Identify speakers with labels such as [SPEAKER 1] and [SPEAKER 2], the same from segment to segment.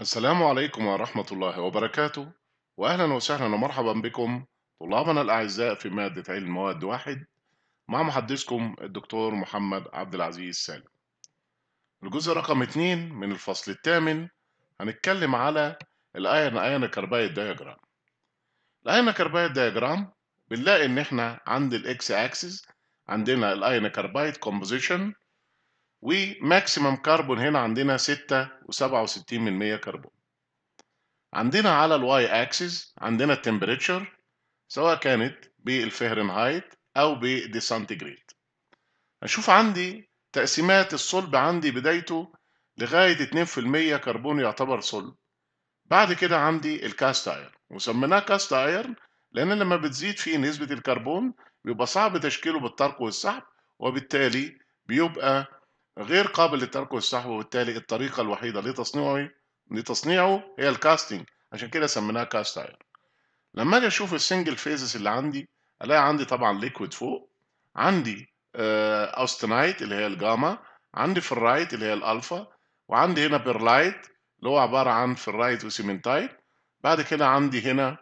[SPEAKER 1] السلام عليكم ورحمة الله وبركاته وأهلا وسهلا ومرحبا بكم طلابنا الأعزاء في مادة علم مواد واحد مع محدثكم الدكتور محمد عبد العزيز سالم الجزء رقم اتنين من الفصل الثامن هنتكلم على الأيان أيان كرباية دياجرام الأيان كرباية دياجرام بنلاقي إن إحنا عند الإكس أكسس عندنا الأيان كرباية كومبوزيشن وماكسيمم كربون هنا عندنا 6 و67% كربون عندنا على الواي اكسس عندنا التمبريتشر سواء كانت بالفهرنهايت او بالديسانتجريد اشوف عندي تقسيمات الصلب عندي بدايته لغايه 2% كربون يعتبر صلب بعد كده عندي الكاست ايرن وسميناه كاست ايرن لان لما بتزيد فيه نسبه الكربون بيبقى صعب تشكيله بالطرق والسحب وبالتالي بيبقى غير قابل للتركه والسحب وبالتالي الطريقة الوحيدة لتصنيعه لتصنيعه هي الكاستنج عشان كده سميناها كاست ايرون لما اجي اشوف السنجل فيزز اللي عندي الاقي عندي طبعا ليكويد فوق عندي اوستنايت آه، اللي هي الجاما عندي فرايت اللي هي الالفا وعندي هنا بيرلايت اللي هو عبارة عن فرايت وسيمنتايت بعد كده عندي هنا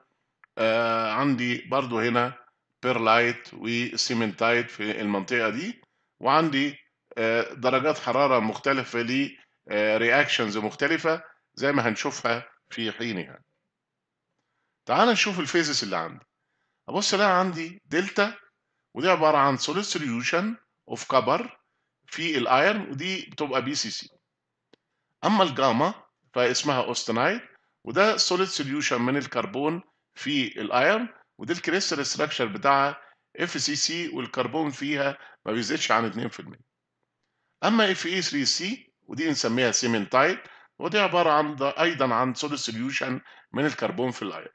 [SPEAKER 1] آه عندي برضو هنا بيرلايت وسيمنتايت في المنطقة دي وعندي آه، درجات حراره مختلفه لرياكشنز آه، مختلفه زي ما هنشوفها في حينها. يعني. تعال نشوف الفيزز اللي عندي. ابص الاقي عندي دلتا ودي عباره عن سوليد سوليوشن اوف كبر في الايرن ودي بتبقى بي سي سي. اما الجاما فاسمها اوستنايت وده سوليد سوليوشن من الكربون في الايرن ودي الكريستال ستراكشر بتاعها اف سي سي والكربون فيها ما بيزيدش عن 2%. اما اف اي 3 سي ودي بنسميها سيمنتايل ودي عباره عن ايضا عن سوليد سوليوشن من الكربون في الاير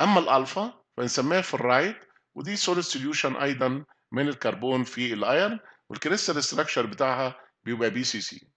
[SPEAKER 1] اما الالفا فنسميها فرايد ودي سوليد سوليوشن ايضا من الكربون في الاير والكريستال ستراكشر بتاعها بيبقى بي سي سي